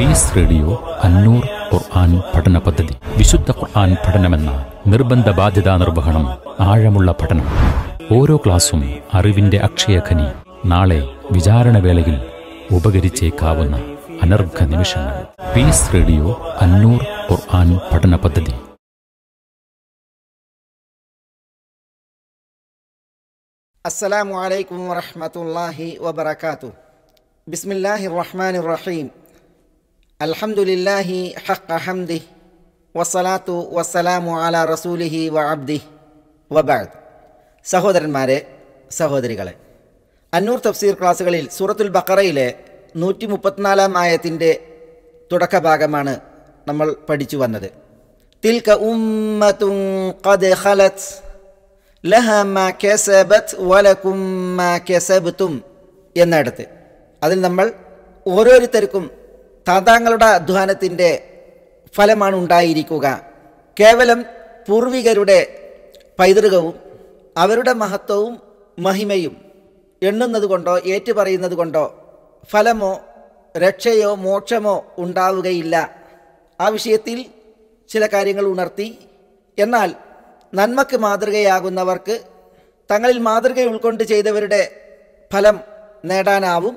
Piece radio അന്നൂർ ഖുർആൻ പഠന പദ്ധതി വിശുദ്ധ ഖുർആൻ പഠനമെന്ന നിർബന്ധ ബാധ്യതാ നിർവഹണം ആഴമുള്ള പഠനം ഓരോ ക്ലാസ്സും അറിവിന്റെ അക്ഷയഖനി നാളെ വിചാരണവേളയിൽ ഉപകരിച്ചേക്കാവുന്ന അനർഘ നിമിഷങ്ങൾ പീസ് റേഡിയോ അന്നൂർ ഖുർആൻ പഠന പദ്ധതി അസ്സലാമു അലൈക്കും വറഹ്മത്തുള്ളാഹി വബറകാതുഹു ബിസ്മില്ലാഹിർ റഹ്മാനിർ റഹീം അൽഹംദുലില്ലാഹി ഹഖ് ഹംദി വസ്സലാത്തു വസ്സലാമു അല റസൂലിഹി വ അബ്ദി വബാദ് സഹോദരന്മാരെ സഹോദരികളെ അന്നൂർ തഫ്സീർ ക്ലാസ്സുകളിൽ സൂറത്തുൽ ബക്കറയിലെ നൂറ്റി മുപ്പത്തിനാലാം ആയത്തിൻ്റെ തുടക്കഭാഗമാണ് നമ്മൾ പഠിച്ചു വന്നത് തിൽക ഉമ്മത്തും എന്നിടത്ത് അതിൽ നമ്മൾ ഓരോരുത്തർക്കും താതാങ്ങളുടെ അധ്വാനത്തിൻ്റെ ഫലമാണ് ഉണ്ടായിരിക്കുക കേവലം പൂർവികരുടെ പൈതൃകവും അവരുടെ മഹത്വവും മഹിമയും എണ്ണുന്നത് കൊണ്ടോ ഏറ്റുപറയുന്നത് കൊണ്ടോ ഫലമോ രക്ഷയോ മോക്ഷമോ ഉണ്ടാവുകയില്ല ആ വിഷയത്തിൽ ചില കാര്യങ്ങൾ ഉണർത്തി എന്നാൽ നന്മക്ക് മാതൃകയാകുന്നവർക്ക് തങ്ങളിൽ മാതൃക ഉൾക്കൊണ്ട് ചെയ്തവരുടെ ഫലം നേടാനാവും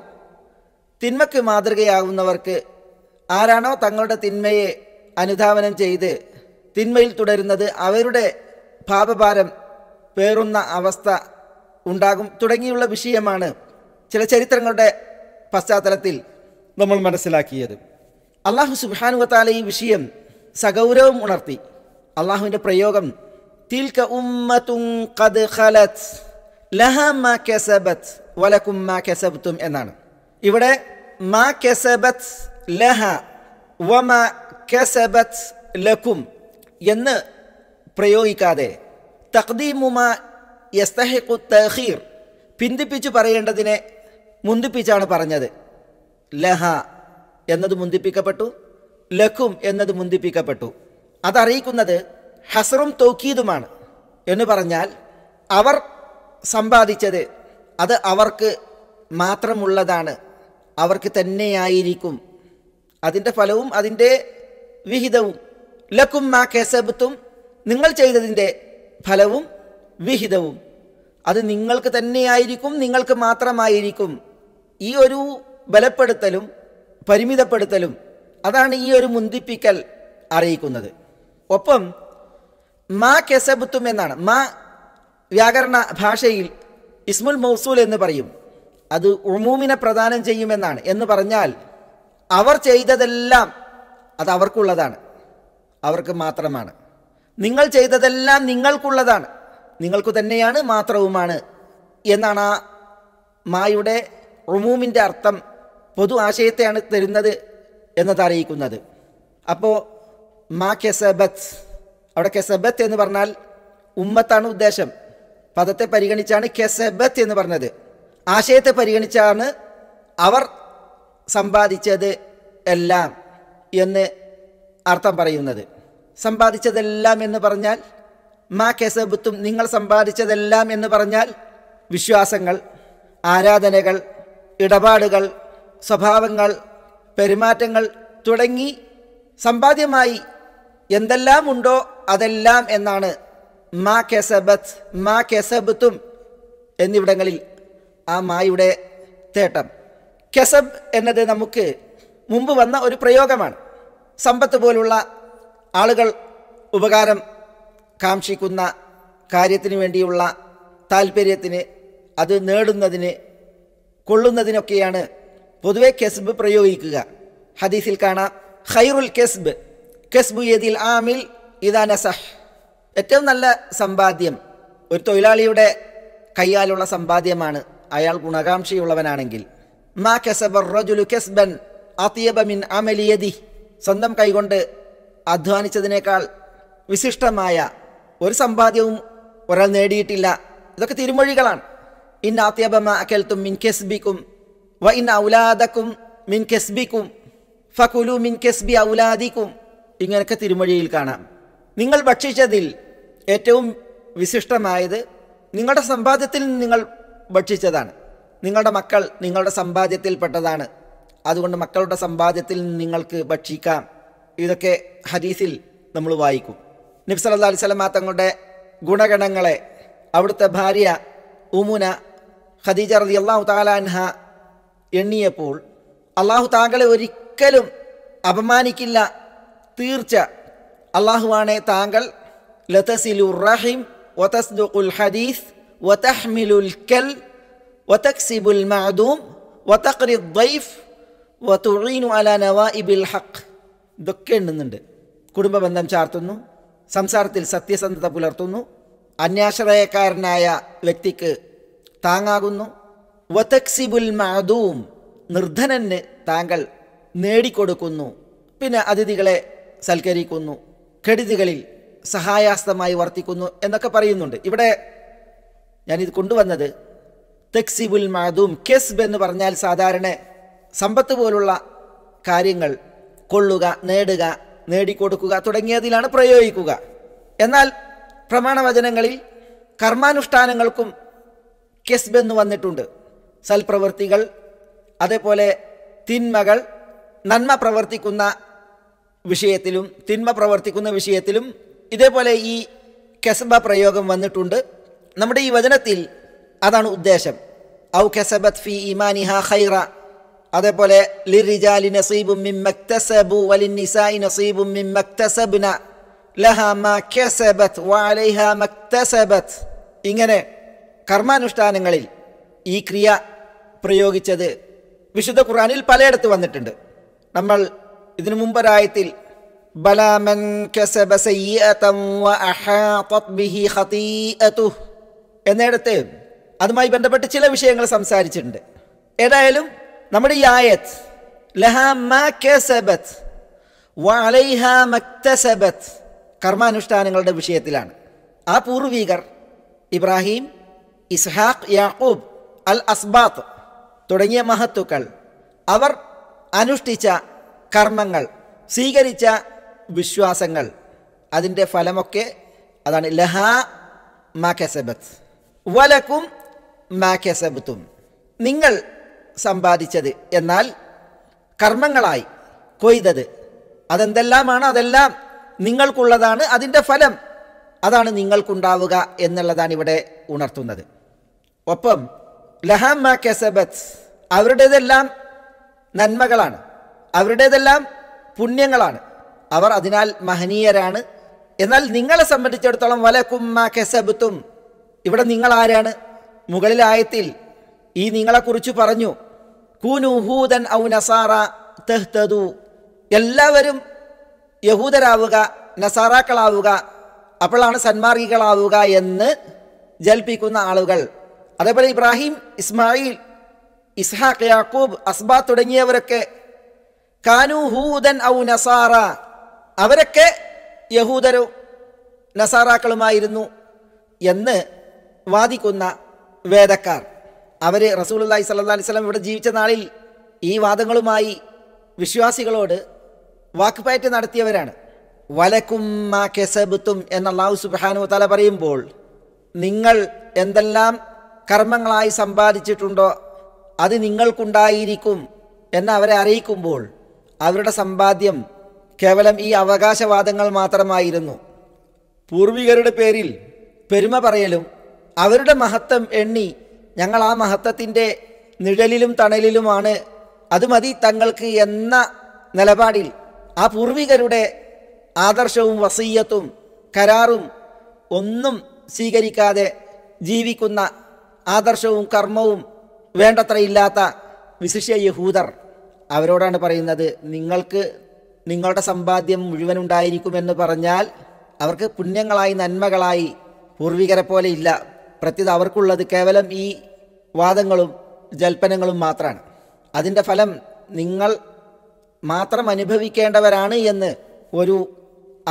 തിന്മക്ക് മാതൃകയാകുന്നവർക്ക് ആരാണോ തങ്ങളുടെ തിന്മയെ അനുധാവനം ചെയ്ത് തിന്മയിൽ തുടരുന്നത് അവരുടെ പാപഭാരം പേറുന്ന അവസ്ഥ ഉണ്ടാകും തുടങ്ങിയുള്ള വിഷയമാണ് ചില ചരിത്രങ്ങളുടെ പശ്ചാത്തലത്തിൽ നമ്മൾ മനസ്സിലാക്കിയത് അള്ളാഹു സുബാനുവത്താല ഈ വിഷയം സഗൗരവം ഉണർത്തി അള്ളാഹുവിൻ്റെ പ്രയോഗം തിൽക ഉമ്മത്തും കത് വലക്കും എന്നാണ് ഇവിടെ മാ കെസബത്ത് ലഹ വമ കസബത്ത് ലക്കും എന്ന് പ്രയോഗിക്കാതെ തഖ്ദീമുമ യസ്തഹിഖു തഹീർ പിന്തിപ്പിച്ചു പറയേണ്ടതിനെ മുന്തിപ്പിച്ചാണ് പറഞ്ഞത് ലഹ എന്നത് മുന്തിപ്പിക്കപ്പെട്ടു ലഖും എന്നത് മുന്തിപ്പിക്കപ്പെട്ടു അതറിയിക്കുന്നത് ഹസറും തോക്കീതുമാണ് എന്ന് പറഞ്ഞാൽ അവർ സമ്പാദിച്ചത് അത് അവർക്ക് മാത്രമുള്ളതാണ് അവർക്ക് തന്നെയായിരിക്കും അതിൻ്റെ ഫലവും അതിൻ്റെ വിഹിതവും ലക്കും മാ കേസബത്തും നിങ്ങൾ ചെയ്തതിൻ്റെ ഫലവും വിഹിതവും അത് നിങ്ങൾക്ക് തന്നെയായിരിക്കും നിങ്ങൾക്ക് മാത്രമായിരിക്കും ഈ ഒരു ബലപ്പെടുത്തലും പരിമിതപ്പെടുത്തലും അതാണ് ഈ ഒരു മുന്തിപ്പിക്കൽ അറിയിക്കുന്നത് ഒപ്പം മാ കെസബത്തും എന്നാണ് മാ വ്യാകരണ ഭാഷയിൽ ഇസ്മുൽ മൗസൂൽ എന്ന് പറയും അത് ഉമൂമിനെ പ്രദാനം ചെയ്യുമെന്നാണ് എന്ന് പറഞ്ഞാൽ അവർ ചെയ്തതെല്ലാം അത് അവർക്കുള്ളതാണ് അവർക്ക് മാത്രമാണ് നിങ്ങൾ ചെയ്തതെല്ലാം നിങ്ങൾക്കുള്ളതാണ് നിങ്ങൾക്ക് തന്നെയാണ് മാത്രവുമാണ് എന്നാണ് ആ മായുടെ റുമൂമിൻ്റെ അർത്ഥം പൊതു ആശയത്തെയാണ് തരുന്നത് എന്നത് അറിയിക്കുന്നത് അപ്പോൾ മാ കെസബത്ത് അവിടെ കെസബത്ത് എന്ന് പറഞ്ഞാൽ ഉമ്മത്താണ് ഉദ്ദേശം പദത്തെ പരിഗണിച്ചാണ് കെസബത്ത് എന്ന് പറഞ്ഞത് ആശയത്തെ പരിഗണിച്ചാണ് അവർ സമ്പാദിച്ചത് എല്ലാം എന്ന് അർത്ഥം പറയുന്നത് സമ്പാദിച്ചതെല്ലാം എന്ന് പറഞ്ഞാൽ മാ കേസബുത്തും നിങ്ങൾ സമ്പാദിച്ചതെല്ലാം എന്ന് പറഞ്ഞാൽ വിശ്വാസങ്ങൾ ആരാധനകൾ ഇടപാടുകൾ സ്വഭാവങ്ങൾ പെരുമാറ്റങ്ങൾ തുടങ്ങി സമ്പാദ്യമായി എന്തെല്ലാം ഉണ്ടോ അതെല്ലാം എന്നാണ് മാ കെസബത്ത് മാ കെസബത്തും എന്നിവിടങ്ങളിൽ ആ മായുടെ തേട്ടം കെസബ് എന്നത് നമുക്ക് മുമ്പ് വന്ന ഒരു പ്രയോഗമാണ് സമ്പത്ത് പോലുള്ള ആളുകൾ ഉപകാരം കാക്ഷിക്കുന്ന കാര്യത്തിന് വേണ്ടിയുള്ള താല്പര്യത്തിന് അത് നേടുന്നതിന് കൊള്ളുന്നതിനൊക്കെയാണ് പൊതുവെ കെസ്ബ് പ്രയോഗിക്കുക ഹദീസിൽ കാണാം ഖൈറുൽ കെസ്ബ് കെസ്ബു യദിൽ ആമിൽ ഇതാ നസഹ് ഏറ്റവും നല്ല സമ്പാദ്യം ഒരു തൊഴിലാളിയുടെ കൈയാലുള്ള സമ്പാദ്യമാണ് അയാൾ ഗുണകാംക്ഷയുള്ളവനാണെങ്കിൽ മാ കസബർ റജുലു കസ്ബൻ അത്തിയബമിൻ അമലിയതി സ്വന്തം കൈകൊണ്ട് അധ്വാനിച്ചതിനേക്കാൾ വിശിഷ്ടമായ ഒരു സമ്പാദ്യവും ഒരാൾ നേടിയിട്ടില്ല ഇതൊക്കെ തിരുമൊഴികളാണ് ഇൻ ആത്യബമ അക്കൽത്തും മിൻ കെസ്ബിക്കും വ ഇൻ ഔലാദക്കും മിൻ കെസ്ബിക്കും ഫകുലു മിൻ കെസ്ബി ഔലാദിക്കും ഇങ്ങനെയൊക്കെ തിരുമൊഴിയിൽ കാണാം നിങ്ങൾ ഭക്ഷിച്ചതിൽ ഏറ്റവും വിശിഷ്ടമായത് നിങ്ങളുടെ സമ്പാദ്യത്തിൽ നിങ്ങൾ ഭക്ഷിച്ചതാണ് നിങ്ങളുടെ മക്കൾ നിങ്ങളുടെ സമ്പാദ്യത്തിൽപ്പെട്ടതാണ് അതുകൊണ്ട് മക്കളുടെ സമ്പാദ്യത്തിൽ നിങ്ങൾക്ക് ഭക്ഷിക്കാം ഇതൊക്കെ ഹദീസിൽ നമ്മൾ വായിക്കും നബ്സല്ലാ അലിസ്ലമ തങ്ങളുടെ ഗുണഗണങ്ങളെ അവിടുത്തെ ഭാര്യ ഉമുന ഖദീജ റതി അള്ളാഹു താലാൻഹ എണ്ണിയപ്പോൾ അള്ളാഹു താങ്കളെ ഒരിക്കലും അപമാനിക്കില്ല തീർച്ച അള്ളാഹുവാണെ താങ്കൾ ലതസിലുറഹിം റഹിം ഹദീസ് ഒതഹ്മിലുൽ കൽ وتكسب المعدوم وتقري الضيف وتعين على نوائب الحق ഇതൊക്കെ ഉണ്ടെന്നുണ്ട് കുടുംബ ബന്ധം ചാർത്തുന്നു സംസാരത്തിൽ സത്യസന്ധത പുലർത്തുന്നു അന്യാശ്രയക്കാരനായ വ്യക്തിക്ക് താങ്ങാകുന്നു വതക്സിബുൽ മാദൂം നിർധനന് താങ്കൾ നേടിക്കൊടുക്കുന്നു പിന്നെ അതിഥികളെ സൽക്കരിക്കുന്നു കെടുതികളിൽ സഹായാസ്തമായി വർത്തിക്കുന്നു എന്നൊക്കെ പറയുന്നുണ്ട് ഇവിടെ ഞാനിത് കൊണ്ടുവന്നത് തെക്സിബുൽ മാദൂം കെസ്ബ് എന്ന് പറഞ്ഞാൽ സാധാരണ സമ്പത്ത് പോലുള്ള കാര്യങ്ങൾ കൊള്ളുക നേടുക നേടിക്കൊടുക്കുക തുടങ്ങിയതിലാണ് പ്രയോഗിക്കുക എന്നാൽ പ്രമാണവചനങ്ങളിൽ കർമാനുഷ്ഠാനങ്ങൾക്കും കെസ്ബ് എന്ന് വന്നിട്ടുണ്ട് സൽപ്രവൃത്തികൾ അതേപോലെ തിന്മകൾ നന്മ പ്രവർത്തിക്കുന്ന വിഷയത്തിലും തിന്മ പ്രവർത്തിക്കുന്ന വിഷയത്തിലും ഇതേപോലെ ഈ കെസ്ബ പ്രയോഗം വന്നിട്ടുണ്ട് നമ്മുടെ ഈ വചനത്തിൽ അതാണ് ഉദ്ദേശം ഔ കസബത് ഫി ഇമാനിഹ ഖൈറ അതേപോലെ ലിറിജാലി നസീബും മിം മക്തസബു വലിൻ നിസായി നസീബും മിം മക്തസബ്ന ലഹ മാ കസബത് വഅലൈഹ മക്തസബത് ഇങ്ങനെ കർമാനുഷ്ഠാനങ്ങളിൽ ഈ ക്രിയ പ്രയോഗിച്ചത് വിശുദ്ധ ഖുർആനിൽ പലയിടത്ത് വന്നിട്ടുണ്ട് നമ്മൾ ഇതിനു മുമ്പൊരായത്തിൽ ബലാമൻ കസബ സയ്യതം വഅഹാതത് ബിഹി ഖതീഅതുഹ് എന്നിടത്ത് അതുമായി ബന്ധപ്പെട്ട് ചില വിഷയങ്ങൾ സംസാരിച്ചിട്ടുണ്ട് ഏതായാലും നമ്മുടെ ഈ ആയത്ത് കർമാനുഷ്ഠാനങ്ങളുടെ വിഷയത്തിലാണ് ആ പൂർവീകർ ഇബ്രാഹിം ഇസ്ഹാഖ് യാക്കൂബ് അൽ അസ്ബാത്ത് തുടങ്ങിയ മഹത്തുക്കൾ അവർ അനുഷ്ഠിച്ച കർമ്മങ്ങൾ സ്വീകരിച്ച വിശ്വാസങ്ങൾ അതിൻ്റെ ഫലമൊക്കെ അതാണ് ലഹ മാ കസബത്ത് വലക്കും മാക്കസബത്തും നിങ്ങൾ സമ്പാദിച്ചത് എന്നാൽ കർമ്മങ്ങളായി കൊയ്തത് അതെന്തെല്ലാമാണ് അതെല്ലാം നിങ്ങൾക്കുള്ളതാണ് അതിൻ്റെ ഫലം അതാണ് നിങ്ങൾക്കുണ്ടാവുക എന്നുള്ളതാണ് ഇവിടെ ഉണർത്തുന്നത് ഒപ്പം മാ കെസബത്ത് അവരുടേതെല്ലാം നന്മകളാണ് അവരുടേതെല്ലാം പുണ്യങ്ങളാണ് അവർ അതിനാൽ മഹനീയരാണ് എന്നാൽ നിങ്ങളെ സംബന്ധിച്ചിടത്തോളം മാ കെസബത്തും ഇവിടെ നിങ്ങൾ ആരാണ് മുകളിലായത്തിൽ ഈ നിങ്ങളെക്കുറിച്ച് പറഞ്ഞു കൂനുഹൂദൻ ഔ നസാറ തെഹ്തതു എല്ലാവരും യഹൂദരാവുക നസാറാക്കളാവുക അപ്പോഴാണ് സന്മാർഗികളാവുക എന്ന് ജൽപ്പിക്കുന്ന ആളുകൾ അതേപോലെ ഇബ്രാഹിം ഇസ്മായിൽ ഇസ്ഹാഖ് യാക്കൂബ് അസ്ബാ തുടങ്ങിയവരൊക്കെ കാനുഹൂതൻ ഔ നസാറ അവരൊക്കെ യഹൂദരും നസാറാക്കളുമായിരുന്നു എന്ന് വാദിക്കുന്ന വേദക്കാർ അവർ റസൂലി സല്ലാ അലിസ്ലാം ഇവിടെ ജീവിച്ച നാളിൽ ഈ വാദങ്ങളുമായി വിശ്വാസികളോട് വാക്കുപയറ്റ് നടത്തിയവരാണ് വലക്കും മാ കെസബുത്തും എന്ന അള്ളാഹു സുബാനു തല പറയുമ്പോൾ നിങ്ങൾ എന്തെല്ലാം കർമ്മങ്ങളായി സമ്പാദിച്ചിട്ടുണ്ടോ അത് നിങ്ങൾക്കുണ്ടായിരിക്കും എന്ന് അവരെ അറിയിക്കുമ്പോൾ അവരുടെ സമ്പാദ്യം കേവലം ഈ അവകാശവാദങ്ങൾ മാത്രമായിരുന്നു പൂർവികരുടെ പേരിൽ പെരുമ പറയലും അവരുടെ മഹത്വം എണ്ണി ഞങ്ങൾ ആ മഹത്വത്തിൻ്റെ നിഴലിലും തണലിലുമാണ് അത് മതി തങ്ങൾക്ക് എന്ന നിലപാടിൽ ആ പൂർവികരുടെ ആദർശവും വസീയത്തും കരാറും ഒന്നും സ്വീകരിക്കാതെ ജീവിക്കുന്ന ആദർശവും കർമ്മവും വേണ്ടത്ര ഇല്ലാത്ത വിശിഷ്യ യഹൂദർ അവരോടാണ് പറയുന്നത് നിങ്ങൾക്ക് നിങ്ങളുടെ സമ്പാദ്യം മുഴുവൻ ഉണ്ടായിരിക്കുമെന്ന് പറഞ്ഞാൽ അവർക്ക് പുണ്യങ്ങളായി നന്മകളായി പൂർവികരെ പോലെ ഇല്ല പ്രത്യേകത അവർക്കുള്ളത് കേവലം ഈ വാദങ്ങളും ജൽപ്പനങ്ങളും മാത്രമാണ് അതിൻ്റെ ഫലം നിങ്ങൾ മാത്രം അനുഭവിക്കേണ്ടവരാണ് എന്ന് ഒരു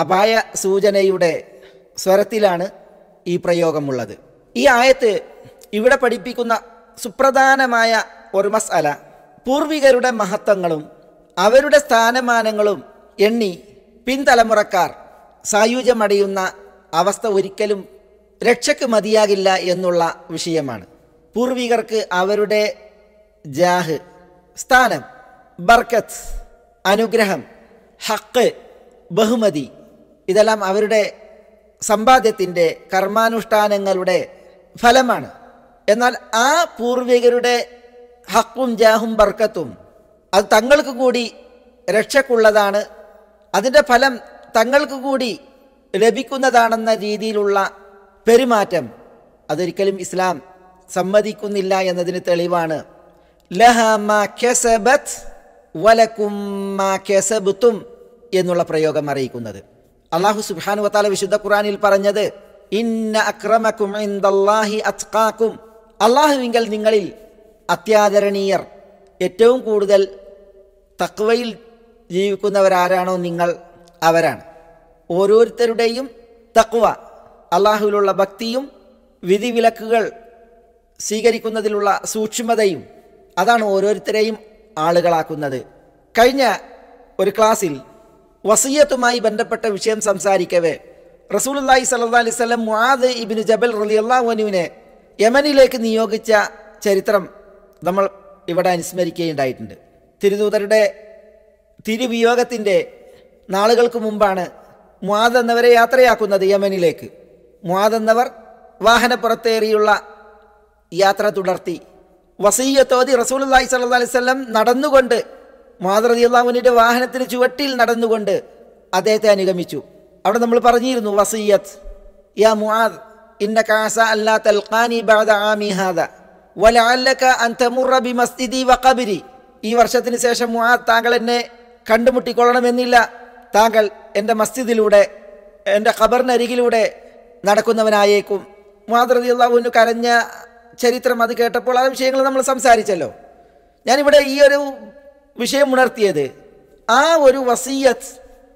അപായ സൂചനയുടെ സ്വരത്തിലാണ് ഈ പ്രയോഗമുള്ളത് ഈ ആയത്ത് ഇവിടെ പഠിപ്പിക്കുന്ന സുപ്രധാനമായ ഒരു മസാല പൂർവികരുടെ മഹത്വങ്ങളും അവരുടെ സ്ഥാനമാനങ്ങളും എണ്ണി പിൻതലമുറക്കാർ സായുജമടയുന്ന അവസ്ഥ ഒരിക്കലും രക്ഷക്ക് മതിയാകില്ല എന്നുള്ള വിഷയമാണ് പൂർവികർക്ക് അവരുടെ ജാഹ് സ്ഥാനം ബർക്കത്ത് അനുഗ്രഹം ഹക്ക് ബഹുമതി ഇതെല്ലാം അവരുടെ സമ്പാദ്യത്തിൻ്റെ കർമാനുഷ്ഠാനങ്ങളുടെ ഫലമാണ് എന്നാൽ ആ പൂർവികരുടെ ഹക്കും ജാഹും ബർക്കത്തും അത് തങ്ങൾക്ക് കൂടി രക്ഷക്കുള്ളതാണ് അതിൻ്റെ ഫലം തങ്ങൾക്ക് കൂടി ലഭിക്കുന്നതാണെന്ന രീതിയിലുള്ള പെരുമാറ്റം അതൊരിക്കലും ഇസ്ലാം സമ്മതിക്കുന്നില്ല എന്നതിന് തെളിവാണ് വലക്കും എന്നുള്ള പ്രയോഗം അറിയിക്കുന്നത് അള്ളാഹു സുബാനു വത്താല വിശുദ്ധ ഖുറാനിൽ പറഞ്ഞത് ഇന്ന അക്രമക്കും അള്ളാഹുവിങ്കൽ നിങ്ങളിൽ അത്യാദരണീയർ ഏറ്റവും കൂടുതൽ തക്വയിൽ ജീവിക്കുന്നവരാരാണോ നിങ്ങൾ അവരാണ് ഓരോരുത്തരുടെയും തക്വ അള്ളാഹുവിലുള്ള ഭക്തിയും വിധിവിലക്കുകൾ സ്വീകരിക്കുന്നതിലുള്ള സൂക്ഷ്മതയും അതാണ് ഓരോരുത്തരെയും ആളുകളാക്കുന്നത് കഴിഞ്ഞ ഒരു ക്ലാസ്സിൽ വസീയത്തുമായി ബന്ധപ്പെട്ട വിഷയം സംസാരിക്കവേ റസൂലുല്ലാഹി സല്ലാ അലിസ്ലം മുആദ് ഇബിൻ ജബൽ റലി അള്ളാഹുനുവിനെ യമനിലേക്ക് നിയോഗിച്ച ചരിത്രം നമ്മൾ ഇവിടെ അനുസ്മരിക്കുകയുണ്ടായിട്ടുണ്ട് തിരുദൂതരുടെ തിരുവിയോഗത്തിൻ്റെ നാളുകൾക്ക് മുമ്പാണ് മുആദ് എന്നവരെ യാത്രയാക്കുന്നത് യമനിലേക്ക് മുവാദെന്നവർ വാഹനപ്പുറത്തേറിയുള്ള യാത്ര തുടർത്തി വസീയത്തോതി റസൂലി സല്ല അലിസ്ലം നടന്നുകൊണ്ട് മാതൃതി വാഹനത്തിന് ചുവട്ടിൽ നടന്നുകൊണ്ട് അദ്ദേഹത്തെ അനുഗമിച്ചു അവിടെ നമ്മൾ പറഞ്ഞിരുന്നു വസീയത്ത് യാ മുആദ് ഇന്നക ആസ അല്ലാ തൽഖാനി ബഅദ ആമി ഹാദ വലഅല്ലക അൻ തമുറ ബിമസ്ജിദി വഖബ്രി ഈ വർഷത്തിന് ശേഷം മുആദ് താങ്കൾ എന്നെ കണ്ടുമുട്ടിക്കൊള്ളണമെന്നില്ല താങ്കൾ എൻ്റെ മസ്ജിദിലൂടെ എൻ്റെ ഖബറിനരികിലൂടെ നടക്കുന്നവനായേക്കും മുഹാദ്രതി അള്ളാഹുവിന് കരഞ്ഞ ചരിത്രം അത് കേട്ടപ്പോൾ ആ വിഷയങ്ങൾ നമ്മൾ സംസാരിച്ചല്ലോ ഞാനിവിടെ ഈ ഒരു വിഷയം ഉണർത്തിയത് ആ ഒരു വസീയത്ത്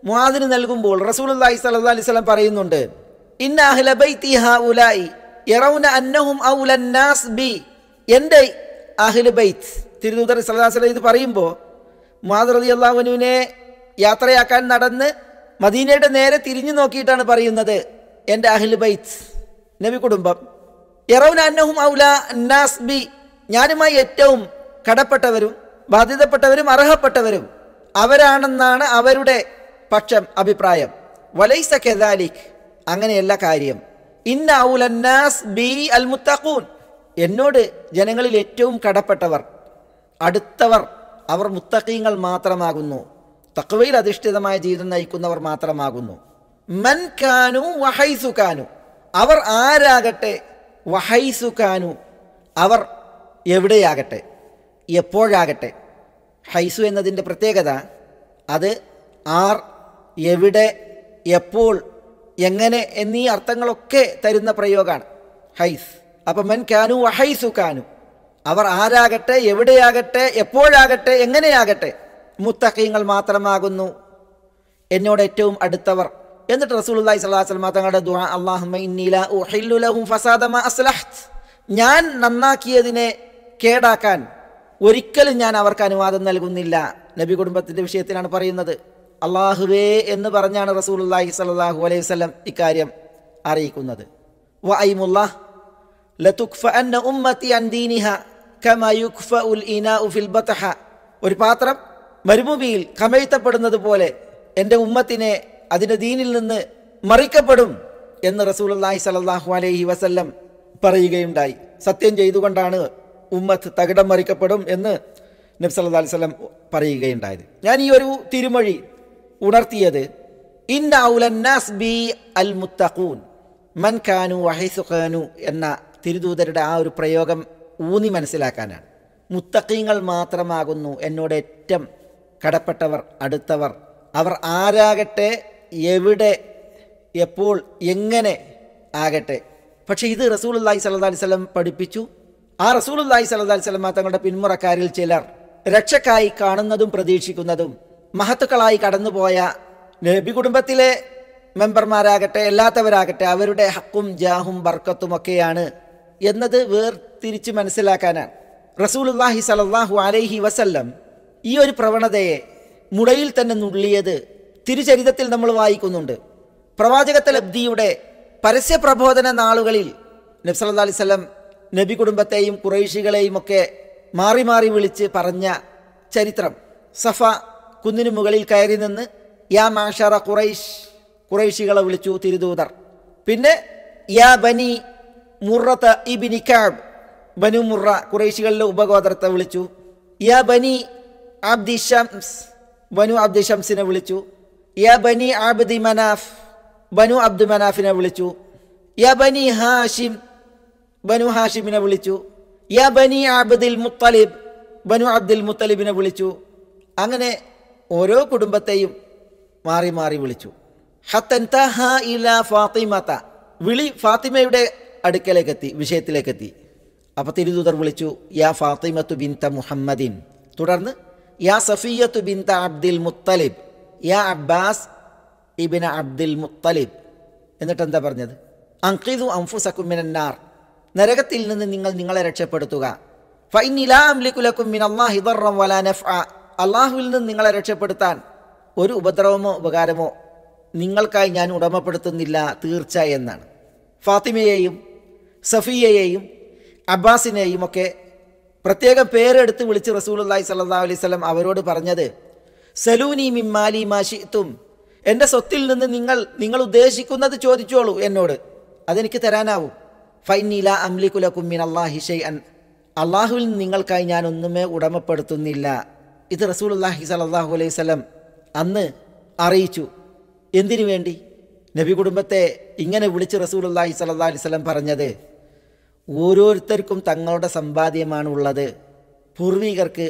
മുഹാദിന് നൽകുമ്പോൾ റസൂൽ അള്ളാഹി സല്ലാ അലൈഹി സ്വലം പറയുന്നുണ്ട് ഇന്ന അഹ്ലബൈത്തി ഹാ ഉലായി എറൗന ഔലന്നാസ് ബി എൻ്റെ അഹ്ലുബൈത്ത് തിരുദൂതർ സല്ലാസ്ലം ഇത് പറയുമ്പോൾ മാതൃതി അള്ളാഹുനുവിനെ യാത്രയാക്കാൻ നടന്ന് മദീനയുടെ നേരെ തിരിഞ്ഞു നോക്കിയിട്ടാണ് പറയുന്നത് എൻ്റെ അഹിൽ ബൈത്ത് നബി കുടുംബം എറൗന അന്നഹും ഔല നാസ് ബി ഞാനുമായി ഏറ്റവും കടപ്പെട്ടവരും ബാധിതപ്പെട്ടവരും അർഹപ്പെട്ടവരും അവരാണെന്നാണ് അവരുടെ പക്ഷം അഭിപ്രായം വലൈസ കെദാലിഖ് അങ്ങനെയല്ല കാര്യം ഇന്ന ഔലന്നാസ് ബി അൽ മുത്തഖൂൻ എന്നോട് ജനങ്ങളിൽ ഏറ്റവും കടപ്പെട്ടവർ അടുത്തവർ അവർ മുത്തഖീങ്ങൾ മാത്രമാകുന്നു തക്വയിൽ അധിഷ്ഠിതമായ ജീവിതം നയിക്കുന്നവർ മാത്രമാകുന്നു മൻ കാനു കാനു അവർ ആരാകട്ടെ വഹൈസുഖാനു കാനു അവർ എവിടെയാകട്ടെ എപ്പോഴാകട്ടെ ഹൈസു എന്നതിൻ്റെ പ്രത്യേകത അത് ആർ എവിടെ എപ്പോൾ എങ്ങനെ എന്നീ അർത്ഥങ്ങളൊക്കെ തരുന്ന പ്രയോഗമാണ് ഹൈസ് അപ്പം മൻ കാനു വഹൈസു കാനു അവർ ആരാകട്ടെ എവിടെയാകട്ടെ എപ്പോഴാകട്ടെ എങ്ങനെയാകട്ടെ മുത്തക്കയങ്ങൾ മാത്രമാകുന്നു എന്നോട് ഏറ്റവും അടുത്തവർ എന്നിട്ട് റസൂലുള്ളാഹി സ്വല്ലല്ലാഹു അലൈഹി വസല്ലം തങ്ങളുടെ ദുആ അല്ലാഹുമ്മ ഇന്നി ലാ ഉഹില്ലു ലഹും ഫസാദ അസ്ലഹ്ത് ഞാൻ നന്നാക്കിയതിനെ കേടാക്കാൻ ഒരിക്കലും ഞാൻ അവർക്ക് അനുവാദം നൽകുന്നില്ല നബി കുടുംബത്തിൻ്റെ വിഷയത്തിലാണ് പറയുന്നത് അള്ളാഹുവേ എന്ന് പറഞ്ഞാണ് റസൂലുള്ളാഹി സ്വല്ലല്ലാഹു അലൈഹി വസല്ലം ഇക്കാര്യം അറിയിക്കുന്നത് വ അൻ ഫിൽ ബതഹ ഒരു പാത്രം മരുഭൂമിയിൽ കമഴ്ത്തപ്പെടുന്നത് പോലെ എൻ്റെ ഉമ്മത്തിനെ അതിൻ്റെ ദീനിൽ നിന്ന് മറിക്കപ്പെടും എന്ന് റസൂൽ അള്ളാഹി സലല്ലാഹു അലൈഹി വസല്ലം പറയുകയുണ്ടായി സത്യം ചെയ്തുകൊണ്ടാണ് ഉമ്മത്ത് തകിടം മറിക്കപ്പെടും എന്ന് നബി സല്ലാ അലൈഹി സ്വലം പറയുകയുണ്ടായത് ഞാൻ ഈ ഒരു തിരുമൊഴി ഉണർത്തിയത് ബി അൽ മുത്തഖൂൻ മൻ എന്ന തിരുദൂതരുടെ ആ ഒരു പ്രയോഗം ഊന്നി മനസ്സിലാക്കാനാണ് മുത്തഖീങ്ങൾ മാത്രമാകുന്നു എന്നോട് ഏറ്റവും കടപ്പെട്ടവർ അടുത്തവർ അവർ ആരാകട്ടെ എവിടെ എപ്പോൾ എങ്ങനെ ആകട്ടെ പക്ഷേ ഇത് റസൂൽ അള്ളാഹി സല്ലാ അലിസ്ലം പഠിപ്പിച്ചു ആ റസൂൽ അള്ളാഹി സല്ലാ അലിസ്ലം തങ്ങളുടെ പിന്മുറക്കാരിൽ ചിലർ രക്ഷക്കായി കാണുന്നതും പ്രതീക്ഷിക്കുന്നതും മഹത്തുക്കളായി കടന്നുപോയ നബി കുടുംബത്തിലെ മെമ്പർമാരാകട്ടെ അല്ലാത്തവരാകട്ടെ അവരുടെ ഹക്കും ജാഹും ബർക്കത്തും ഒക്കെയാണ് എന്നത് വേർതിരിച്ച് മനസ്സിലാക്കാനാണ് റസൂലുല്ലാഹി സലല്ലാഹു അലൈഹി വസല്ലം ഈ ഒരു പ്രവണതയെ മുടയിൽ തന്നെ നുള്ളിയത് തിരുചരിതത്തിൽ നമ്മൾ വായിക്കുന്നുണ്ട് പ്രവാചകത്തെ ലബ്ദിയുടെ പരസ്യ പ്രബോധന നാളുകളിൽ നബ്സല്ലാ അലിസ്ലം നബി കുടുംബത്തെയും കുറേശികളെയും ഒക്കെ മാറി മാറി വിളിച്ച് പറഞ്ഞ ചരിത്രം സഫ കുന്നിനു മുകളിൽ കയറി നിന്ന് യാ മാഷറ കുറൈഷ് കുറൈശികളെ വിളിച്ചു തിരുദൂതർ പിന്നെ യാ ബനി മുറത്ത് ഇബിനി കാബ് ബനു മുറ കുറേശികളിലെ ഉപഗോത്രത്തെ വിളിച്ചു യാ ബനി അബ്ദി ഷംസ് ബനു അബ്ദി ഷംസിനെ വിളിച്ചു ബനി ആബ്ദി മനാഫ് ബനു അബ്ദു മനാഫിനെ വിളിച്ചു യ ബനി ഹാഷിം ബനു ഹാഷിമിനെ വിളിച്ചു യ ബനി ആബ്ദിൽ മുത്തലിബ് ബനു അബ്ദുൽ മുത്തലിബിനെ വിളിച്ചു അങ്ങനെ ഓരോ കുടുംബത്തെയും മാറി മാറി വിളിച്ചു ഹത്തൻ തഹ ഇല ഫാത്തിമത്ത വിളി ഫാത്തിമയുടെ അടുക്കലേക്കെത്തി വിഷയത്തിലേക്കെത്തി അപ്പോൾ തിരുദൂതർ വിളിച്ചു യാ ഫാത്തിമത്തു ത മുഹമ്മദിൻ തുടർന്ന് യാ സഫിയത്തു ത അബ്ദുൽ മുത്തലിബ് യാ അബ്ബാസ് ഇബിന അബ്ദുൽ മുത്തലിബ് എന്നിട്ട് എന്താ പറഞ്ഞത് അങ്കിദു സക്കുമിനാർ നരകത്തിൽ നിന്ന് നിങ്ങൾ നിങ്ങളെ രക്ഷപ്പെടുത്തുക അള്ളാഹുവിൽ നിന്ന് നിങ്ങളെ രക്ഷപ്പെടുത്താൻ ഒരു ഉപദ്രവമോ ഉപകാരമോ നിങ്ങൾക്കായി ഞാൻ ഉടമപ്പെടുത്തുന്നില്ല തീർച്ച എന്നാണ് ഫാത്തിമയെയും സഫിയയെയും അബ്ബാസിനെയും ഒക്കെ പ്രത്യേകം പേരെടുത്ത് വിളിച്ച് അള്ളഹി സല്ലാ അലൈവല്ലം അവരോട് പറഞ്ഞത് സലൂനി മിമ്മാലി മാഷിത്തും എൻ്റെ സ്വത്തിൽ നിന്ന് നിങ്ങൾ നിങ്ങൾ ഉദ്ദേശിക്കുന്നത് ചോദിച്ചോളൂ എന്നോട് അതെനിക്ക് തരാനാവൂ ഫൈനീല അംലിക്കുലക്കുമ്മിൻ അള്ളാഹി ഷെയ് അൻ അള്ളാഹുവിൽ നിങ്ങൾക്കായി ഞാൻ ഒന്നുമേ ഉടമപ്പെടുത്തുന്നില്ല ഇത് റസൂൽ അള്ളാഹി സലാഹു അലൈഹി സ്വലം അന്ന് അറിയിച്ചു എന്തിനു വേണ്ടി നബി കുടുംബത്തെ ഇങ്ങനെ വിളിച്ച് റസൂൽ അള്ളാഹി സലാ അലൈഹി സ്വലം പറഞ്ഞത് ഓരോരുത്തർക്കും തങ്ങളുടെ സമ്പാദ്യമാണുള്ളത് പൂർവികർക്ക്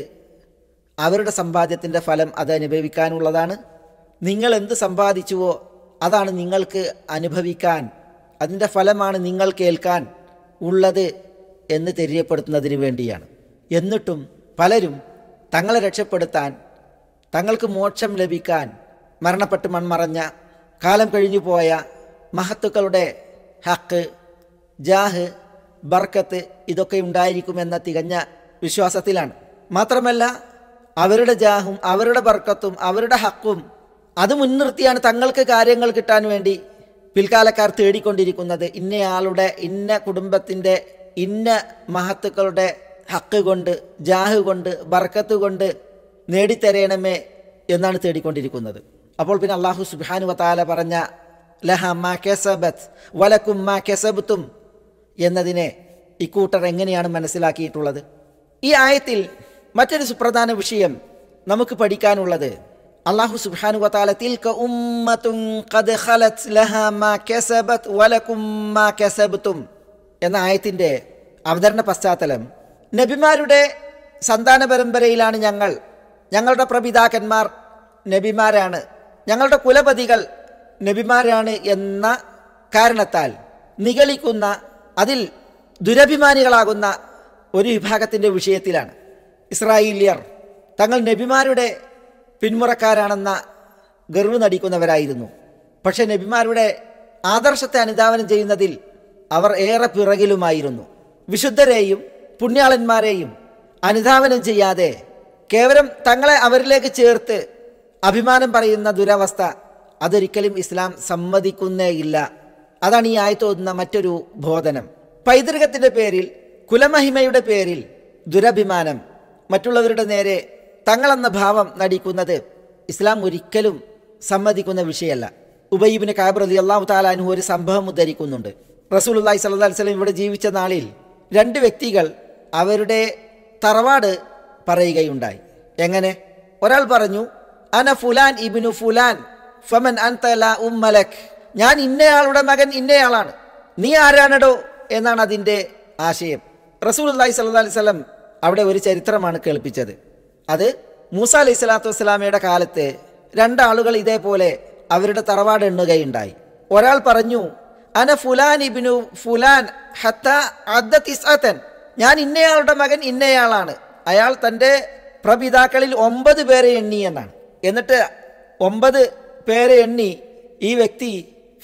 അവരുടെ സമ്പാദ്യത്തിൻ്റെ ഫലം അത് അനുഭവിക്കാനുള്ളതാണ് നിങ്ങൾ എന്ത് സമ്പാദിച്ചുവോ അതാണ് നിങ്ങൾക്ക് അനുഭവിക്കാൻ അതിൻ്റെ ഫലമാണ് നിങ്ങൾ കേൾക്കാൻ ഉള്ളത് എന്ന് തെരിയപ്പെടുത്തുന്നതിന് വേണ്ടിയാണ് എന്നിട്ടും പലരും തങ്ങളെ രക്ഷപ്പെടുത്താൻ തങ്ങൾക്ക് മോക്ഷം ലഭിക്കാൻ മരണപ്പെട്ട് മൺമറഞ്ഞ കാലം കഴിഞ്ഞു പോയ മഹത്തുക്കളുടെ ഹക്ക് ജാഹ് ബർക്കത്ത് ഇതൊക്കെ ഉണ്ടായിരിക്കുമെന്ന തികഞ്ഞ വിശ്വാസത്തിലാണ് മാത്രമല്ല അവരുടെ ജാഹും അവരുടെ ബർക്കത്തും അവരുടെ ഹക്കും അത് മുൻനിർത്തിയാണ് തങ്ങൾക്ക് കാര്യങ്ങൾ കിട്ടാൻ വേണ്ടി പിൽക്കാലക്കാർ തേടിക്കൊണ്ടിരിക്കുന്നത് ഇന്നയാളുടെ ഇന്ന കുടുംബത്തിൻ്റെ ഇന്ന മഹത്തുക്കളുടെ ഹക്ക് കൊണ്ട് ജാഹ് കൊണ്ട് ബർക്കത്ത് കൊണ്ട് നേടിത്തരയണമേ എന്നാണ് തേടിക്കൊണ്ടിരിക്കുന്നത് അപ്പോൾ പിന്നെ അള്ളാഹു സുബാനു വത്താല പറഞ്ഞ ലഹ മാ കെസബത്ത് വലക്കും മാ കെസബത്തും എന്നതിനെ ഇക്കൂട്ടർ എങ്ങനെയാണ് മനസ്സിലാക്കിയിട്ടുള്ളത് ഈ ആയത്തിൽ മറ്റൊരു സുപ്രധാന വിഷയം നമുക്ക് പഠിക്കാനുള്ളത് അള്ളാഹു സുബ്ഹാനു വതാല എന്ന ആയത്തിൻ്റെ അവതരണ പശ്ചാത്തലം നബിമാരുടെ സന്താന പരമ്പരയിലാണ് ഞങ്ങൾ ഞങ്ങളുടെ പ്രപിതാക്കന്മാർ നബിമാരാണ് ഞങ്ങളുടെ കുലപതികൾ നബിമാരാണ് എന്ന കാരണത്താൽ നിഗളിക്കുന്ന അതിൽ ദുരഭിമാനികളാകുന്ന ഒരു വിഭാഗത്തിൻ്റെ വിഷയത്തിലാണ് ഇസ്രായേലിയർ തങ്ങൾ നബിമാരുടെ പിന്മുറക്കാരാണെന്ന ഗർവ് നടിക്കുന്നവരായിരുന്നു പക്ഷെ നബിമാരുടെ ആദർശത്തെ അനുധാവനം ചെയ്യുന്നതിൽ അവർ ഏറെ പിറകിലുമായിരുന്നു വിശുദ്ധരെയും പുണ്യാളന്മാരെയും അനുധാവനം ചെയ്യാതെ കേവലം തങ്ങളെ അവരിലേക്ക് ചേർത്ത് അഭിമാനം പറയുന്ന ദുരവസ്ഥ അതൊരിക്കലും ഇസ്ലാം സമ്മതിക്കുന്നേയില്ല അതാണ് ഈ ആയത്തോതുന്ന മറ്റൊരു ബോധനം പൈതൃകത്തിൻ്റെ പേരിൽ കുലമഹിമയുടെ പേരിൽ ദുരഭിമാനം മറ്റുള്ളവരുടെ നേരെ തങ്ങളെന്ന ഭാവം നടിക്കുന്നത് ഇസ്ലാം ഒരിക്കലും സമ്മതിക്കുന്ന വിഷയമല്ല ഉബൈബിന് കാബ് അള്ളാഹു താലാനു ഒരു സംഭവം ഉദ്ധരിക്കുന്നുണ്ട് റസൂലുല്ലായി സല്ലാ വസ്ലം ഇവിടെ ജീവിച്ച നാളിൽ രണ്ട് വ്യക്തികൾ അവരുടെ തറവാട് പറയുകയുണ്ടായി എങ്ങനെ ഒരാൾ പറഞ്ഞു അന ഫുലാൻ ഇബിനു ഫുലാൻ ഫമൻ അൻതല ഉം മലക് ഞാൻ ഇന്നയാളുടെ മകൻ ഇന്നയാളാണ് നീ ആരാണടോ എന്നാണ് അതിൻ്റെ ആശയം റസൂൽ അള്ളാഹി സല്ലാ വസ്ലം അവിടെ ഒരു ചരിത്രമാണ് കേൾപ്പിച്ചത് അത് മൂസ അലൈഹി സ്വലാത്തു വസ്സലാമയുടെ കാലത്ത് രണ്ടാളുകൾ ഇതേപോലെ അവരുടെ തറവാട് എണ്ണുകയുണ്ടായി ഒരാൾ പറഞ്ഞു അന ഫുലാൻ ഇബിനു ഫുലാൻ ഹത്ത അദ്ദത്ത് ഞാൻ ഇന്നയാളുടെ മകൻ ഇന്നയാളാണ് അയാൾ തൻ്റെ പ്രപിതാക്കളിൽ ഒമ്പത് പേരെ എണ്ണി എന്നാണ് എന്നിട്ട് ഒമ്പത് പേരെ എണ്ണി ഈ വ്യക്തി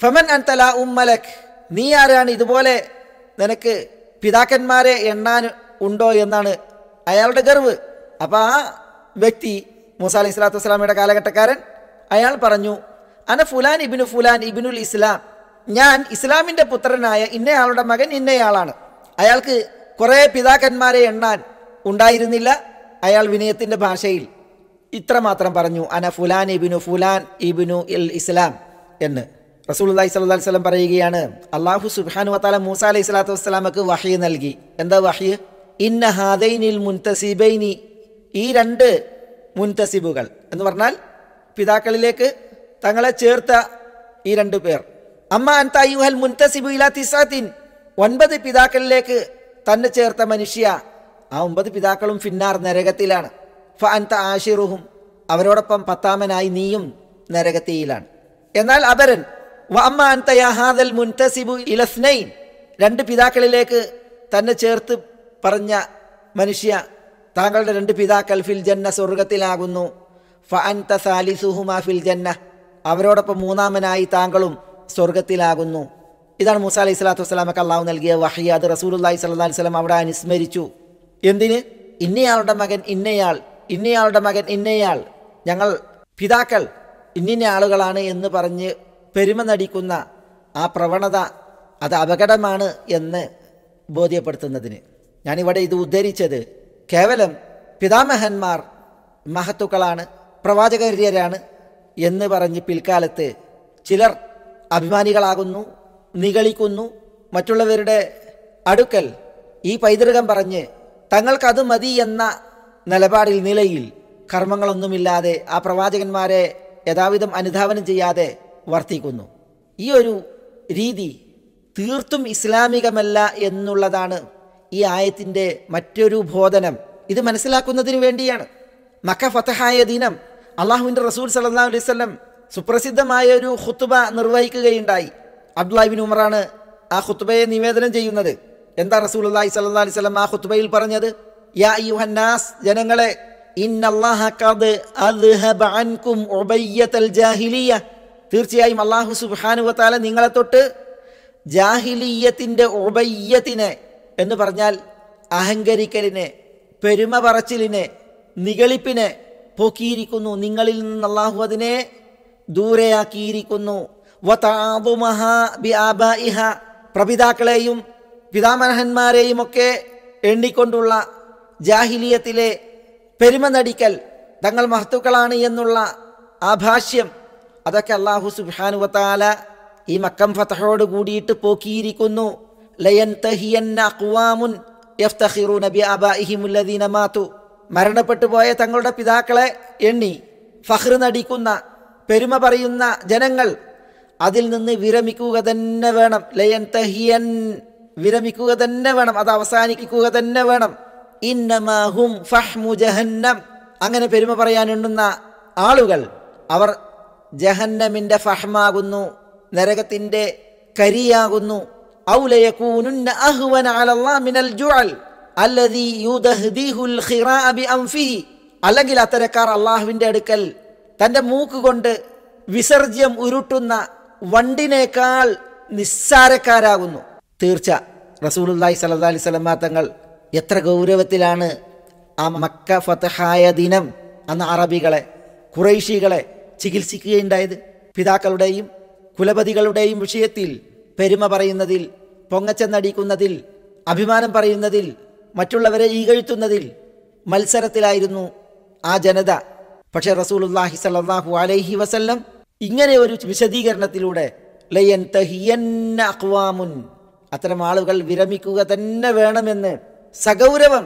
ഫമൻ അൻതല ഉമ്മലക് നീ ആരാണ് ഇതുപോലെ നിനക്ക് പിതാക്കന്മാരെ എണ്ണാൻ ഉണ്ടോ എന്നാണ് അയാളുടെ ഗർവ് അപ്പോൾ ആ വ്യക്തി മൂസ അലൈഹി സ്വലാത്തു വസ്സലാമയുടെ കാലഘട്ടക്കാരൻ അയാൾ പറഞ്ഞു അന ഫുലാൻ ഇബിനു ഫുലാൻ ഇബിനുൽ ഇസ്ലാം ഞാൻ ഇസ്ലാമിൻ്റെ പുത്രനായ ഇന്നയാളുടെ മകൻ ഇന്നയാളാണ് അയാൾക്ക് കുറേ പിതാക്കന്മാരെ എണ്ണാൻ ഉണ്ടായിരുന്നില്ല അയാൾ വിനയത്തിൻ്റെ ഭാഷയിൽ ഇത്ര മാത്രം പറഞ്ഞു അന ഫുലാൻ ഇബിനു ഫുലാൻ ഇബിനു ഇൽ ഇസ്ലാം എന്ന് റസൂൽ അള്ളഹി സ്വല്ലാ വസ്ലം പറയുകയാണ് അള്ളാഹു സുബാനു വത്താല മൂസ അലൈഹി സ്വലാത്തു വസ്സലാമക്ക് വഹി നൽകി എന്താ വഹി ഇന്ന ഹാദൈനിൽ മുൻതസിബൈനി ഈ രണ്ട് മുൻതസിബുകൾ എന്ന് പറഞ്ഞാൽ പിതാക്കളിലേക്ക് തങ്ങളെ ചേർത്ത ഈ രണ്ടു പേർ അമ്മ അൻതായുഹൽ മുൻതസിബു ഇല തിസാത്തിൻ ഒൻപത് പിതാക്കളിലേക്ക് തന്നെ ചേർത്ത മനുഷ്യ ആ ഒമ്പത് പിതാക്കളും ഫിന്നാർ നരകത്തിലാണ് ഫ അൻത ആഷിറുഹും അവരോടൊപ്പം പത്താമനായി നീയും നരകത്തിയിലാണ് എന്നാൽ അപരൻ വ അമ്മ അൻത മുൻതസിബു ഇലസ്നൈൻ രണ്ട് പിതാക്കളിലേക്ക് തന്നെ ചേർത്ത് പറഞ്ഞ മനുഷ്യ താങ്കളുടെ രണ്ട് പിതാക്കൾ ഫിൽ ജന്ന സ്വർഗത്തിലാകുന്നു ഫ സാലിസുഹുമാ ഫിൽ ജന്ന അവരോടൊപ്പം മൂന്നാമനായി താങ്കളും സ്വർഗത്തിലാകുന്നു ഇതാണ് മൂസ അലൈഹി സ്വലാത്തു വസ്സലാമക്ക് അള്ളാഹു നൽകിയ വഹി അത് റസൂലുല്ലാഹി സ്വല്ലാ വസ്ലം അവിടെ അനുസ്മരിച്ചു എന്തിന് ഇന്നയാളുടെ മകൻ ഇന്നയാൾ ഇന്നയാളുടെ മകൻ ഇന്നയാൾ ഞങ്ങൾ പിതാക്കൾ ഇന്നിന്ന ആളുകളാണ് എന്ന് പറഞ്ഞ് പെരുമ നടിക്കുന്ന ആ പ്രവണത അത് അപകടമാണ് എന്ന് ബോധ്യപ്പെടുത്തുന്നതിന് ഞാനിവിടെ ഇത് ഉദ്ധരിച്ചത് കേവലം പിതാമഹന്മാർ മഹത്തുക്കളാണ് പ്രവാചകര്യരാണ് എന്ന് പറഞ്ഞ് പിൽക്കാലത്ത് ചിലർ അഭിമാനികളാകുന്നു നിഗളിക്കുന്നു മറ്റുള്ളവരുടെ അടുക്കൽ ഈ പൈതൃകം പറഞ്ഞ് തങ്ങൾക്കത് മതി എന്ന നിലപാടിൽ നിലയിൽ കർമ്മങ്ങളൊന്നുമില്ലാതെ ആ പ്രവാചകന്മാരെ യഥാവിധം അനുധാവനം ചെയ്യാതെ വർത്തിക്കുന്നു ഈ ഒരു രീതി തീർത്തും ഇസ്ലാമികമല്ല എന്നുള്ളതാണ് ഈ ആയത്തിൻ്റെ മറ്റൊരു ബോധനം ഇത് മനസ്സിലാക്കുന്നതിന് വേണ്ടിയാണ് മക്ക ഫതഹായ ദിനം അള്ളാഹുവിൻ്റെ റസൂൽ സല്ലാ അലൈവല്ലം സുപ്രസിദ്ധമായ ഒരു ഹുത്തുബ നിർവഹിക്കുകയുണ്ടായി അബ്ദുല്ലാഹിബിൻ ഉമറാണ് ആ ഹുത്തുബയെ നിവേദനം ചെയ്യുന്നത് എന്താ റസൂൽ അള്ളാഹി സല്ലാ അലൈഹി സ്വലം ആ ഹുത്തുബയിൽ പറഞ്ഞത് യാ യുഹന്നാസ് ജനങ്ങളെ തീർച്ചയായും അള്ളാഹു സുബാനുവത്താല നിങ്ങളെ തൊട്ട് ജാഹിലീയത്തിൻ്റെ ഒബയ്യത്തിനെ എന്ന് പറഞ്ഞാൽ അഹങ്കരിക്കലിനെ പെരുമ പറച്ചിലിനെ നികളിപ്പിനെ പോക്കിയിരിക്കുന്നു നിങ്ങളിൽ നിന്ന് അതിനെ ദൂരെയാക്കിയിരിക്കുന്നു പ്രപിതാക്കളെയും പിതാമഹന്മാരെയും ഒക്കെ എണ്ണിക്കൊണ്ടുള്ള ജാഹിലിയത്തിലെ പെരുമ നടിക്കൽ തങ്ങൾ മഹത്തുക്കളാണ് എന്നുള്ള ആ ഭാഷ്യം അതൊക്കെ അള്ളാഹു സുബാനുവത്താല ഈ മക്കം ഫതഹോട് കൂടിയിട്ട് പോക്കിയിരിക്കുന്നു മരണപ്പെട്ടു പോയ തങ്ങളുടെ പിതാക്കളെ എണ്ണി ഫഹ്ർ നടിക്കുന്ന പെരുമ പറയുന്ന ജനങ്ങൾ അതിൽ നിന്ന് വിരമിക്കുക തന്നെ വേണം ലയൻ തഹിയൻ വിരമിക്കുക തന്നെ വേണം അത് അവസാനിക്കുക തന്നെ വേണം ഇന്നമാഹും ഫഹ്മു ജഹന്നം അങ്ങനെ പെരുമ പറയാനുണ്ടുന്ന ആളുകൾ അവർ ജഹന്നമിൻ്റെ ഫഹ്മാകുന്നു നരകത്തിൻ്റെ കരിയാകുന്നു أو അല്ലെങ്കിൽ അത്തരക്കാർ അടുക്കൽ തൻ്റെ മൂക്ക് കൊണ്ട് വിസർജ്യം ഉരുട്ടുന്ന വണ്ടിനേക്കാൾ നിസ്സാരക്കാരാകുന്നു തീർച്ച റസൂൽ സല്ലാ അലൈഹി തങ്ങൾ എത്ര ഗൗരവത്തിലാണ് ആ മക്ക ഫതഹായ ദിനം അന്ന് അറബികളെ കുറൈശികളെ ചികിത്സിക്കുകയുണ്ടായത് പിതാക്കളുടെയും കുലപതികളുടെയും വിഷയത്തിൽ പെരുമ പറയുന്നതിൽ പൊങ്ങച്ചെന്നടിക്കുന്നതിൽ അഭിമാനം പറയുന്നതിൽ മറ്റുള്ളവരെ ഈകഴുത്തുന്നതിൽ മത്സരത്തിലായിരുന്നു ആ ജനത പക്ഷേ റസൂലുല്ലാഹി സാഹു അലൈഹി വസല്ലം ഇങ്ങനെ ഒരു വിശദീകരണത്തിലൂടെ ലയൻ തഹിയന്ന അക്വാമുൻ അത്തരം ആളുകൾ വിരമിക്കുക തന്നെ വേണമെന്ന് സഗൗരവം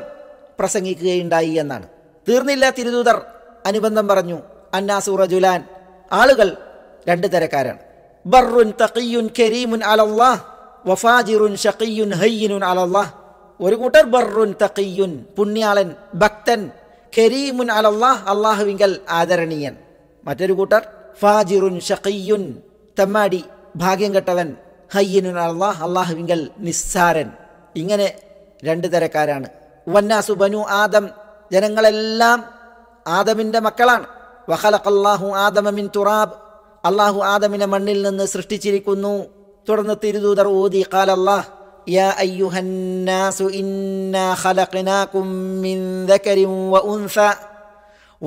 പ്രസംഗിക്കുകയുണ്ടായി എന്നാണ് തീർന്നില്ല തിരുദൂതർ അനുബന്ധം പറഞ്ഞു അന്നാസൂറ ജുലാൻ ആളുകൾ രണ്ട് തരക്കാരാണ് ബറുൻ തഖിയുൻ കരീമുൻ അലല്ലാഹ് വഫാജിറുൻ ഷഖിയുൻ ഹയ്യിനുൻ അലല്ലാഹ് ഒരു കൂട്ടർ ബറുൻ തഖിയുൻ പുണ്യാളൻ ഭക്തൻ കരീമുൻ അലല്ലാഹ് അള്ളാഹുവിങ്കൽ ആദരണീയൻ മറ്റൊരു കൂട്ടർ ഫാജിറുൻ ഷഖിയുൻ തമ്മാടി ഭാഗ്യം കെട്ടവൻ ഹയ്യനുൻ അലല്ലാഹ് അള്ളാഹുവിങ്കൽ നിസ്സാരൻ ഇങ്ങനെ രണ്ട് തരക്കാരാണ് വന്നാസു ബനു ആദം ജനങ്ങളെല്ലാം ആദമിൻ്റെ മക്കളാണ് വഹലഖല്ലാഹു ആദമ മിൻ തുറാബ് അള്ളാഹു ആദമിനെ മണ്ണിൽ നിന്ന് സൃഷ്ടിച്ചിരിക്കുന്നു തുടർന്ന് തിരുദൂതർ ഊതി الله يا أيها الناس إنا خلقناكم من ذكر وأنثى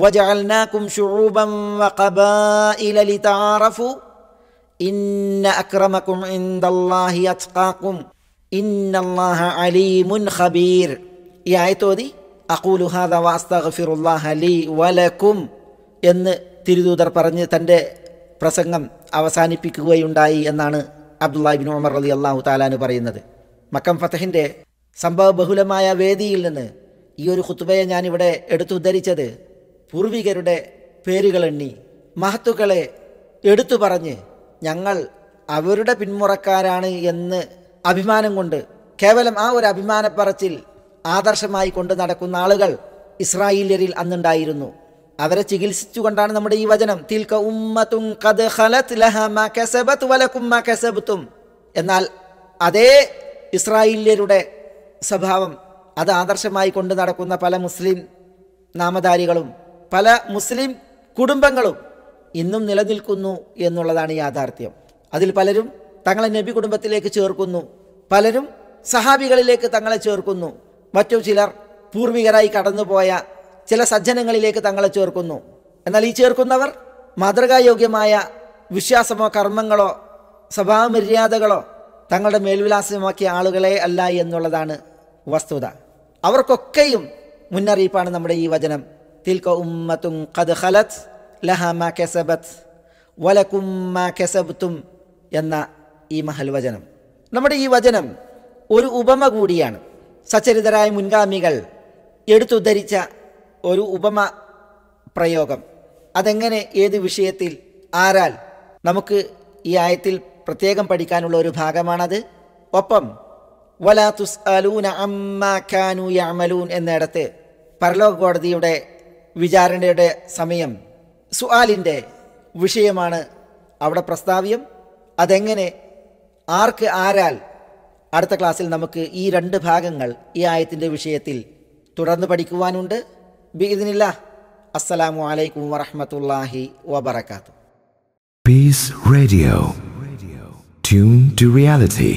وجعلناكم شعوبا وقبائل لتعارفوا إن أكرمكم عند الله يتقاكم إن الله عليم خبير ഈ ആയത്തോതി അക്കൂലു ഹാദ വാസ്തഗ്ഫിറുല്ലാഹ ലി വലക്കും എന്ന് തിരുദൂതർ പറഞ്ഞ് തൻ്റെ പ്രസംഗം അവസാനിപ്പിക്കുകയുണ്ടായി എന്നാണ് അബ്ദുല്ലാഹിബിൻ ഉമർ അലി അള്ളാഹു താലാന് പറയുന്നത് മക്കം ഫത്തഹിൻ്റെ സംഭവ ബഹുലമായ വേദിയിൽ നിന്ന് ഈ ഒരു ഖുത്തുബയെ ഞാനിവിടെ എടുത്തുദ്ധരിച്ചത് പൂർവികരുടെ പേരുകളെണ്ണി മഹത്തുക്കളെ എടുത്തു പറഞ്ഞ് ഞങ്ങൾ അവരുടെ പിന്മുറക്കാരാണ് എന്ന് അഭിമാനം കൊണ്ട് കേവലം ആ ഒരു അഭിമാനപ്പറച്ചിൽ ആദർശമായി കൊണ്ട് നടക്കുന്ന ആളുകൾ ഇസ്രായേലിയരിൽ അന്നുണ്ടായിരുന്നു അവരെ ചികിത്സിച്ചുകൊണ്ടാണ് നമ്മുടെ ഈ വചനം തീൽക്ക ഉമ്മത്തും കത് ഹലത് ലഹ മകസബത്ത് വലക്കും എന്നാൽ അതേ ഇസ്രായേലിയരുടെ സ്വഭാവം അത് ആദർശമായി കൊണ്ട് നടക്കുന്ന പല മുസ്ലിം നാമധാരികളും പല മുസ്ലിം കുടുംബങ്ങളും ഇന്നും നിലനിൽക്കുന്നു എന്നുള്ളതാണ് യാഥാർത്ഥ്യം അതിൽ പലരും തങ്ങളെ നബി കുടുംബത്തിലേക്ക് ചേർക്കുന്നു പലരും സഹാബികളിലേക്ക് തങ്ങളെ ചേർക്കുന്നു മറ്റു ചിലർ പൂർവികരായി കടന്നുപോയ ചില സജ്ജനങ്ങളിലേക്ക് തങ്ങളെ ചേർക്കുന്നു എന്നാൽ ഈ ചേർക്കുന്നവർ മാതൃകായോഗ്യമായ വിശ്വാസമോ കർമ്മങ്ങളോ സ്വഭാവമര്യാദകളോ തങ്ങളുടെ മേൽവിലാസമാക്കിയ ആളുകളെ അല്ല എന്നുള്ളതാണ് വസ്തുത അവർക്കൊക്കെയും മുന്നറിയിപ്പാണ് നമ്മുടെ ഈ വചനം തിൽക്ക ഉമ്മത്തും കത് ഹലത്ത് ലഹമ കെസബത്ത് വലക്കുമ്മ കെസബത്തും എന്ന ഈ മഹൽ വചനം നമ്മുടെ ഈ വചനം ഒരു ഉപമ കൂടിയാണ് സച്ചരിതരായ മുൻഗാമികൾ എടുത്തുദ്ധരിച്ച ഒരു ഉപമ പ്രയോഗം അതെങ്ങനെ ഏത് വിഷയത്തിൽ ആരാൽ നമുക്ക് ഈ ആയത്തിൽ പ്രത്യേകം പഠിക്കാനുള്ള ഒരു ഭാഗമാണത് ഒപ്പം വലാത്തുസ് അലൂന അമ്മ ഖാനു യാമലൂൻ എന്നിടത്ത് പരലോക കോടതിയുടെ വിചാരണയുടെ സമയം സുആാലിൻ്റെ വിഷയമാണ് അവിടെ പ്രസ്താവ്യം അതെങ്ങനെ ആർക്ക് ആരാൽ അടുത്ത ക്ലാസ്സിൽ നമുക്ക് ഈ രണ്ട് ഭാഗങ്ങൾ ഈ ആയത്തിൻ്റെ വിഷയത്തിൽ തുടർന്ന് പഠിക്കുവാനുണ്ട് ബിഇദ്നില്ലാഹ് അസ്സലാമു അലൈക്കും വറഹ്മത്തുള്ളാഹി വബറകാതുഹു Peace Radio. Tune to reality.